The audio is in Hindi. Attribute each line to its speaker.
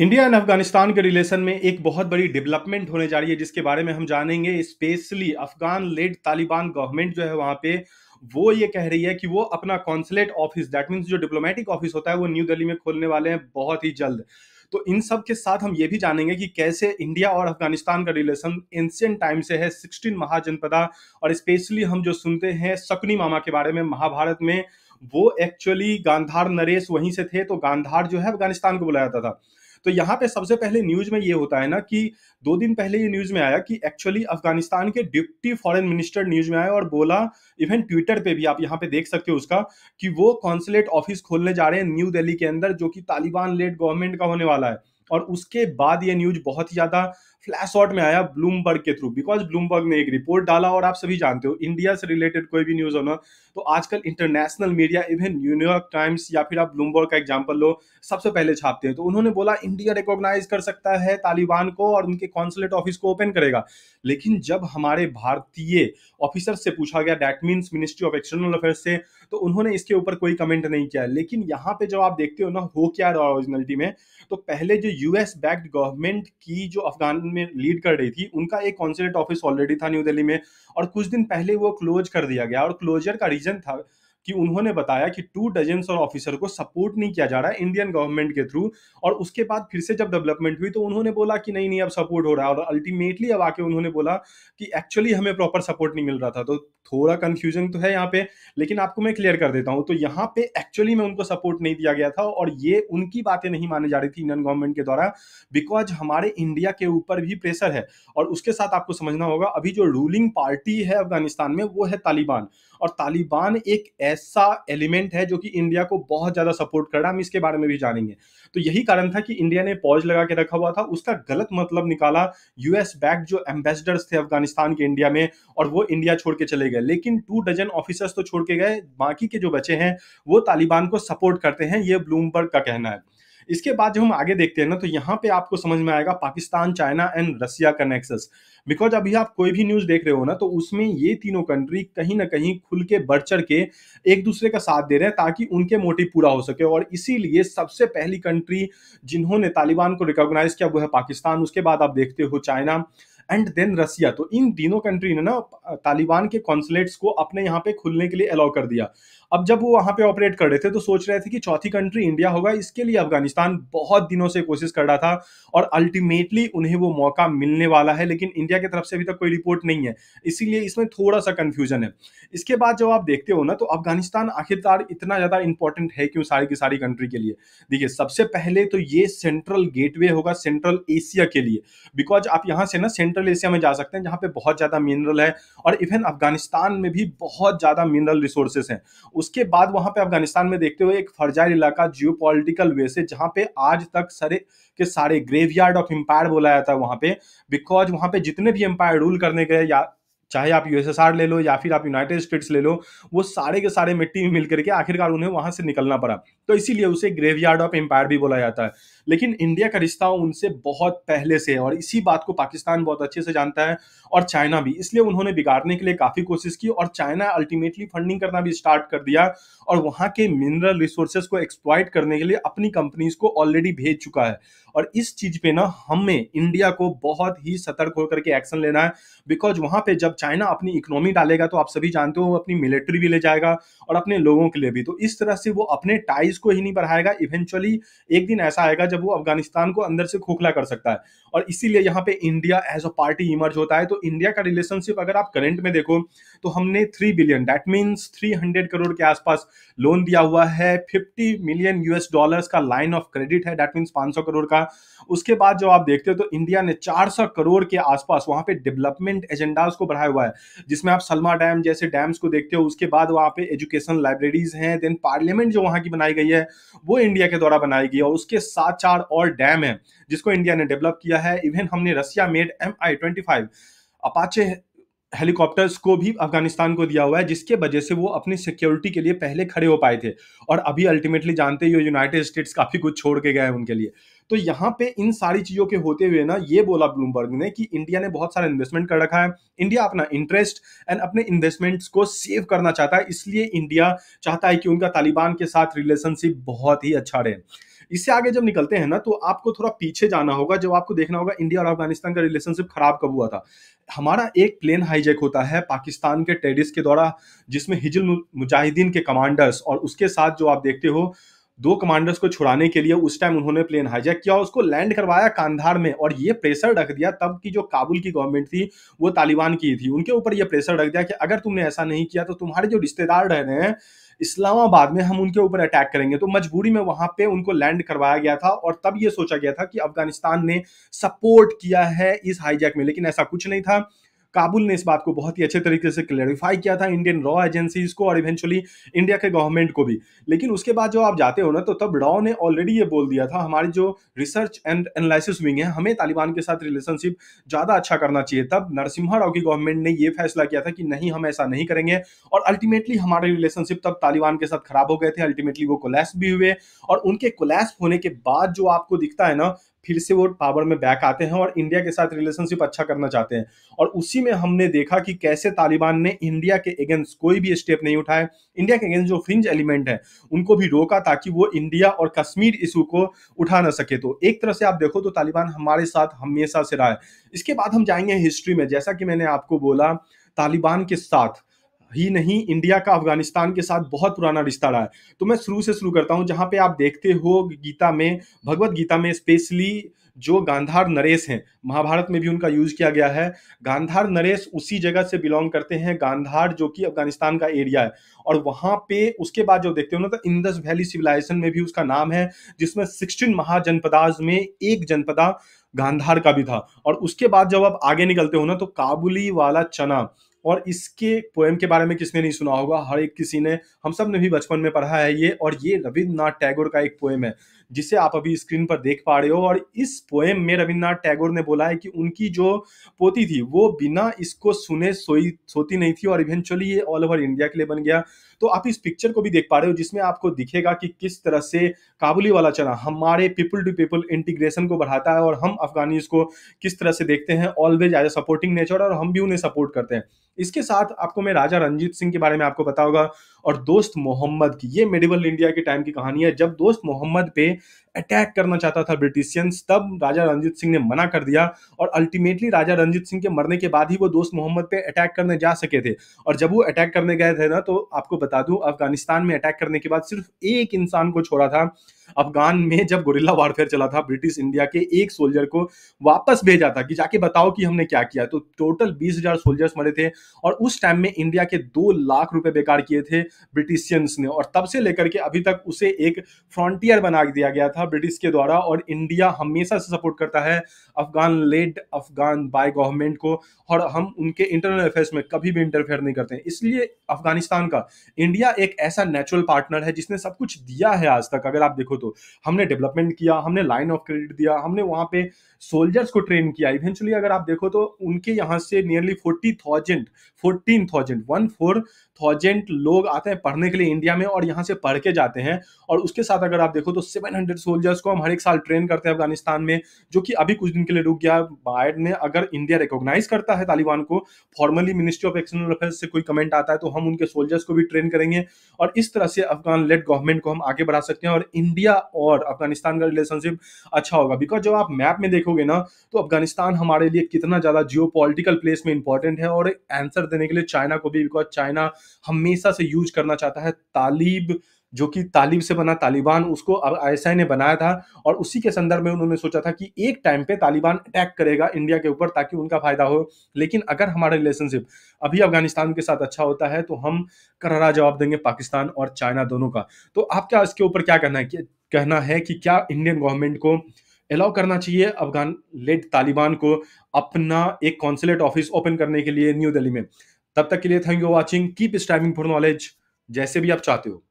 Speaker 1: इंडिया एंड अफगानिस्तान के रिलेशन में एक बहुत बड़ी डेवलपमेंट होने जा रही है जिसके बारे में हम जानेंगे specially Afghan led Taliban government जो है वहां पे वो ये कह रही है कि वो अपना कॉन्सुलेट ऑफिस दैट मीन्स जो डिप्लोमेटिक ऑफिस होता है वो न्यू दिल्ली में खोलने वाले हैं बहुत ही जल्द तो इन सब के साथ हम ये भी जानेंगे कि कैसे इंडिया और अफगानिस्तान का रिलेशन एंशियन टाइम से है सिक्सटीन महाजनपदा और स्पेशली हम जो सुनते हैं सकनी मामा के बारे में महाभारत में वो एक्चुअली गांधार नरेश वहीं से थे तो गांधार जो है अफगानिस्तान को बुलाया जाता था तो यहाँ पे सबसे पहले न्यूज में ये होता है ना कि दो दिन पहले ये न्यूज में आया कि एक्चुअली अफगानिस्तान के डिप्टी फॉरेन मिनिस्टर न्यूज में आया और बोला इवन ट्विटर पे भी आप यहाँ पे देख सकते हो उसका कि वो कॉन्सुलेट ऑफिस खोलने जा रहे हैं न्यू दिल्ली के अंदर जो कि तालिबान लेड गवर्नमेंट का होने वाला है और उसके बाद ये न्यूज बहुत ही ज्यादा फ्लैश आउट में आया ब्लूमबर्ग के थ्रू बिकॉज ब्लूमबर्ग ने एक रिपोर्ट डाला और आप सभी जानते हो इंडिया से रिलेटेड कोई भी न्यूज़ हो ना तो आजकल international media even New York Times या फिर आप ब्लूमबर्ग का एग्जाम्पल लो सबसे पहले छापते हैं तो उन्होंने बोला इंडिया रिकॉग्नाइज कर सकता है तालिबान को और उनके कॉन्सुलेट ऑफिस को ओपन करेगा लेकिन जब हमारे भारतीय ऑफिसर से पूछा गया that means ministry of external affair से तो उन्होंने इसके ऊपर कोई कमेंट नहीं किया लेकिन यहाँ पे जब आप देखते हो ना हो क्या ओरिजिनलिटी में तो पहले जो यूएस बैक्ड गवर्नमेंट की जो अफगान उनमें लीड कर रही थी उनका एक कॉन्सुलेट ऑफिस ऑलरेडी था न्यू दिल्ली में और कुछ दिन पहले वो क्लोज कर दिया गया और क्लोजर का रीजन था कि उन्होंने बताया कि टू डजन और ऑफिसर को सपोर्ट नहीं किया जा रहा है इंडियन गवर्नमेंट के थ्रू और उसके बाद फिर से जब डेवलपमेंट हुई तो उन्होंने बोला कि नहीं नहीं अब सपोर्ट हो रहा है और अल्टीमेटली अब आके उन्होंने बोला कि एक्चुअली हमें प्रॉपर सपोर्ट नहीं मिल रहा था तो थोड़ा कंफ्यूजन तो है यहाँ पे लेकिन आपको मैं क्लियर कर देता हूँ तो यहाँ पे एक्चुअली में उनको सपोर्ट नहीं दिया गया था और ये उनकी बातें नहीं मानी जा रही थी इंडियन गवर्नमेंट के द्वारा बिकॉज हमारे इंडिया के ऊपर भी प्रेशर है और उसके साथ आपको समझना होगा अभी जो रूलिंग पार्टी है अफगानिस्तान में वो है तालिबान और तालिबान एक ऐसा एलिमेंट है जो कि इंडिया को बहुत ज़्यादा सपोर्ट कर रहा है हम इसके बारे में भी जानेंगे तो यही कारण था कि इंडिया ने पॉज लगा के रखा हुआ था उसका गलत मतलब निकाला यूएस बैक जो एम्बेसडर्स थे अफगानिस्तान के इंडिया में और वो इंडिया छोड़ के चले गए गया लेकिन टू डजन ऑफिसर्स तो छोड़ के गए बाकी के जो बचे हैं वो तालिबान को सपोर्ट करते हैं ये ब्लूमबर्ग का कहना है इसके बाद जब हम आगे देखते हैं ना तो यहाँ पे आपको समझ में आएगा पाकिस्तान चाइना एंड रसिया का नेक्सस बिकॉज अभी आप कोई भी न्यूज देख रहे हो ना तो उसमें ये तीनों कंट्री कहीं ना कहीं खुल के बढ़ चढ़ के एक दूसरे का साथ दे रहे हैं ताकि उनके मोटिव पूरा हो सके और इसीलिए सबसे पहली कंट्री जिन्होंने तालिबान को रिकॉग्नाइज किया वो है पाकिस्तान उसके बाद आप देखते हो चाइना एंड देन रसिया तो इन तीनों कंट्री ने ना तालिबान के कॉन्सुलेट्स को अपने यहाँ पे खुलने के लिए अलाउ कर दिया अब जब वो वहाँ पे ऑपरेट कर रहे थे तो सोच रहे थे कि चौथी कंट्री इंडिया होगा इसके लिए अफगानिस्तान बहुत दिनों से कोशिश कर रहा था और अल्टीमेटली उन्हें वो मौका मिलने वाला है लेकिन इंडिया की तरफ से अभी तक कोई रिपोर्ट नहीं है इसीलिए इसमें थोड़ा सा कन्फ्यूजन है इसके बाद जब आप देखते हो ना तो अफगानिस्तान आखिरकार इतना ज़्यादा इंपॉर्टेंट है क्यों सारी की सारी कंट्री के लिए देखिए सबसे पहले तो ये सेंट्रल गेटवे होगा सेंट्रल एशिया के लिए बिकॉज आप यहाँ से ना सेंट्रल एशिया में जा सकते हैं जहाँ पे बहुत ज़्यादा मिनरल है और इवन अफगानिस्तान में भी बहुत ज़्यादा मिनरल रिसोर्सेस हैं उसके बाद वहां पे अफगानिस्तान में देखते हुए एक फर्जाइल इलाका जियो वे से जहां पे आज तक सारे के सारे ग्रेवयार्ड ऑफ एम्पायर बोला जाता है वहां पे बिकॉज वहां पे जितने भी एम्पायर रूल करने गए या चाहे आप यूएसएसआर ले लो या फिर आप यूनाइटेड स्टेट्स ले लो वो सारे के सारे मिट्टी में मिलकर के आखिरकार उन्हें वहां से निकलना पड़ा तो इसीलिए उसे ग्रेवयार्ड ऑफ एम्पायर भी बोला जाता है लेकिन इंडिया का रिश्ता उनसे बहुत पहले से है और इसी बात को पाकिस्तान बहुत अच्छे से जानता है और चाइना भी इसलिए उन्होंने बिगाड़ने के लिए काफ़ी कोशिश की और चाइना अल्टीमेटली फंडिंग करना भी स्टार्ट कर दिया और वहाँ के मिनरल रिसोर्सेज को एक्सप्लॉयट करने के लिए अपनी कंपनीज को ऑलरेडी भेज चुका है और इस चीज़ पे ना हमें इंडिया को बहुत ही सतर्क होकर के एक्शन लेना है बिकॉज वहां पे जब चाइना अपनी इकोनॉमी डालेगा तो आप सभी जानते हो वो अपनी मिलिट्री भी ले जाएगा और अपने लोगों के लिए भी तो इस तरह से वो अपने टाइज को ही नहीं बढ़ाएगा इवेंचुअली एक दिन ऐसा आएगा जब वो अफगानिस्तान को अंदर से खोखला कर सकता है और इसीलिए यहाँ पे India as a party emerge होता है तो इंडिया का रिलेशनशिप अगर आप करेंट में देखो तो हमने three billion that means three hundred crore के आसपास लोन दिया हुआ है फिफ्टी मिलियन यूएस डॉलर का लाइन ऑफ क्रेडिट है डेट मीन्स पाँच करोड़ का उसके बाद जब आप देखते हो तो इंडिया ने 400 करोड़ के आसपास वहां पे डेवलपमेंट एजेंडाज को बढ़ाया हुआ है जिसमें आप सलमा डैम जैसे डैम्स को देखते हो उसके बाद वहां पे एजुकेशन लाइब्रेरीज हैं देन पार्लियामेंट जो वहां की बनाई गई है वो इंडिया के द्वारा बनाई गई है और उसके साथ चार और डैम है जिसको इंडिया ने डेवलप किया है इवन हमने Russia made M I twenty five Apache helicopters को भी अफगानिस्तान को दिया हुआ है जिसके वजह से वो अपनी सिक्योरिटी के लिए पहले खड़े हो पाए थे और अभी अल्टीमेटली जानते ही यूनाइटेड स्टेट्स काफ़ी कुछ छोड़ के गए हैं उनके लिए तो यहाँ पे इन सारी चीज़ों के होते हुए ना ये बोला ब्लूमबर्ग ने कि इंडिया ने बहुत सारा इन्वेस्टमेंट कर रखा है इंडिया अपना इंटरेस्ट एंड अपने इन्वेस्टमेंट्स को सेव करना चाहता है इसलिए इंडिया चाहता है कि उनका तालिबान के साथ रिलेशनशिप बहुत ही अच्छा रहे इससे आगे जब निकलते हैं ना तो आपको थोड़ा पीछे जाना होगा जब आपको देखना होगा इंडिया और अफगानिस्तान का रिलेशनशिप खराब कब हुआ था हमारा एक प्लेन हाईजेक होता है पाकिस्तान के टेरिस के द्वारा जिसमें हिजुल मुजाहिदीन के कमांडर्स और उसके साथ जो आप देखते हो दो कमांडर्स को छुड़ाने के लिए उस टाइम उन्होंने प्लेन हाईजैक किया और उसको लैंड करवाया कांधार में और ये प्रेशर रख दिया तब की जो काबुल की गवर्नमेंट थी वो तालिबान की थी उनके ऊपर ये प्रेशर रख दिया कि अगर तुमने ऐसा नहीं किया तो तुम्हारे जो रिश्तेदार रह रहे हैं इस्लामाबाद में हम उनके ऊपर अटैक करेंगे तो मजबूरी में वहां पे उनको लैंड करवाया गया था और तब ये सोचा गया था कि अफगानिस्तान ने सपोर्ट किया है इस हाईजैक में लेकिन ऐसा कुछ नहीं था काबुल ने इस बात को बहुत ही अच्छे तरीके से क्लैरिफाई किया था इंडियन रॉ एजेंसीज को और इवेंचुअली इंडिया के गवर्नमेंट को भी लेकिन उसके बाद जो आप जाते हो ना तो तब रॉ ने ऑलरेडी ये बोल दिया था हमारी जो रिसर्च एंड एनालिसिस विंग है हमें तालिबान के साथ रिलेशनशिप ज़्यादा अच्छा करना चाहिए तब नरसिम्हा राव की गवर्नमेंट ने यह फैसला किया था कि नहीं हम ऐसा नहीं करेंगे और अल्टीमेटली हमारे रिलेशनशिप तब तालिबान के साथ खराब हो गए थे अल्टीमेटली वो कोलैप्स भी हुए और उनके कोलैप्स होने के बाद जो आपको दिखता है ना फिर से वो पावर में बैक आते हैं और इंडिया के साथ रिलेशनशिप अच्छा करना चाहते हैं और उसी में हमने देखा कि कैसे तालिबान ने इंडिया के अगेंस्ट कोई भी स्टेप नहीं उठाए इंडिया के अगेंस्ट जो फ्रिंज एलिमेंट है उनको भी रोका ताकि वो इंडिया और कश्मीर इशू को उठा ना सके तो एक तरह से आप देखो तो तालिबान हमारे साथ हमेशा से रहा है इसके बाद हम जाएंगे हिस्ट्री में जैसा कि मैंने आपको बोला तालिबान के साथ ही नहीं इंडिया का अफगानिस्तान के साथ बहुत पुराना रिश्ता रहा है तो मैं शुरू से शुरू करता हूँ जहाँ पे आप देखते हो गीता में भगवत गीता में स्पेशली जो गांधार नरेश हैं महाभारत में भी उनका यूज किया गया है गांधार नरेश उसी जगह से बिलोंग करते हैं गांधार जो कि अफगानिस्तान का एरिया है और वहाँ पे उसके बाद जो देखते हो ना तो इंदस वैली सिविलाइजेशन में भी उसका नाम है जिसमें सिक्सटीन महाजनपदाज में एक जनपदा गांधार का भी था और उसके बाद जब आप आगे निकलते हो ना तो काबुली वाला चना और इसके पोएम के बारे में किसने नहीं सुना होगा हर एक किसी ने हम सब ने भी बचपन में पढ़ा है ये और ये रविन्द्रनाथ टैगोर का एक पोएम है जिसे आप अभी स्क्रीन पर देख पा रहे हो और इस पोएम में रविन्द्रनाथ टैगोर ने बोला है कि उनकी जो पोती थी वो बिना इसको सुने सोई सोती नहीं थी और इवेंचुअली ये ऑल ओवर इंडिया के लिए बन गया तो आप इस पिक्चर को भी देख पा रहे हो जिसमें आपको दिखेगा कि किस तरह से काबुली वाला चना हमारे पीपल टू पीपल इंटीग्रेशन को बढ़ाता है और हम अफगानीज को किस तरह से देखते हैं always as a supporting nature और हम भी उन्हें सपोर्ट करते हैं इसके साथ आपको मैं राजा रंजीत सिंह के बारे में आपको बताऊंगा और दोस्त मोहम्मद की ये मेडिवल इंडिया के टाइम की कहानी है जब दोस्त मोहम्मद पे अटैक करना चाहता था ब्रिटिशियंस तब राजा रंजीत सिंह ने मना कर दिया और अल्टीमेटली राजा रंजीत सिंह के मरने के बाद ही वो दोस्त मोहम्मद पे अटैक करने जा सके थे और जब वो अटैक करने गए थे ना तो आपको बता दूं अफगानिस्तान में अटैक करने के बाद सिर्फ एक इंसान को छोड़ा था अफगान में जब गोरिल्ला वारफेयर चला था ब्रिटिश इंडिया के एक सोल्जर को वापस भेजा था कि जाके बताओ कि हमने क्या किया तो टोटल बीस हजार सोल्जर्स मरे थे और उस टाइम में इंडिया के दो लाख रुपए बेकार किए थे ब्रिटिशियंस ने और तब से लेकर के अभी तक उसे एक फ्रंटियर बना दिया गया था ब्रिटिश के द्वारा और इंडिया हमेशा से सपोर्ट करता है Afghan led Afghan by government को और हम उनके इंटरनल अफेयर्स में कभी भी इंटरफेयर नहीं करते इसलिए अफगानिस्तान का इंडिया एक ऐसा नेचुरल पार्टनर है जिसने सब कुछ दिया है आज तक अगर आप देखो तो हमने डेवलपमेंट किया हमने लाइन ऑफ क्रेडिट दिया हमने वहां पे सोल्जर्स को ट्रेन किया इवेंचुअली अगर आप देखो तो उनके यहाँ से nearly forty thousand fourteen thousand one four thousand लोग आते हैं पढ़ने के लिए इंडिया में और यहाँ से पढ़ के जाते हैं और उसके साथ अगर आप देखो तो सेवन हंड्रेड सोल्जर्स को हम हर एक साल ट्रेन करते हैं अफगानिस्तान में जो कि अभी कुछ दिन के लिए रुक गया बायड ने अगर इंडिया रिकॉग्नाइज करता है तालिबान को formally ministry of external affairs से कोई कमेंट आता है तो हम उनके सोल्जर्स को भी ट्रेन करेंगे और इस तरह से अफगान लेड गवर्नमेंट को हम आगे बढ़ा सकते हैं और इंडिया इंडिया और अफगानिस्तान का रिलेशनशिप अच्छा होगा बिकॉज जब आप मैप में देखोगे ना तो अफगानिस्तान हमारे लिए कितना ज़्यादा जियो पोलिटिकल प्लेस में इंपॉर्टेंट है और आंसर देने के लिए चाइना को भी बिकॉज चाइना हमेशा से यूज करना चाहता है तालिब जो कि तालिब से बना तालिबान उसको अब आई ने बनाया था और उसी के संदर्भ में उन्होंने सोचा था कि एक टाइम पे तालिबान अटैक करेगा इंडिया के ऊपर ताकि उनका फायदा हो लेकिन अगर हमारा रिलेशनशिप अभी अफगानिस्तान के साथ अच्छा होता है तो हम करारा जवाब देंगे पाकिस्तान और चाइना दोनों का तो आपका इसके ऊपर क्या कहना है कि कहना है कि क्या इंडियन गवर्नमेंट को अलाउ करना चाहिए अफगान लेड तालिबान को अपना एक कॉन्सुलेट ऑफिस ओपन करने के लिए न्यू दिल्ली में तब तक के लिए thank you watching keep striving for knowledge जैसे भी आप चाहते हो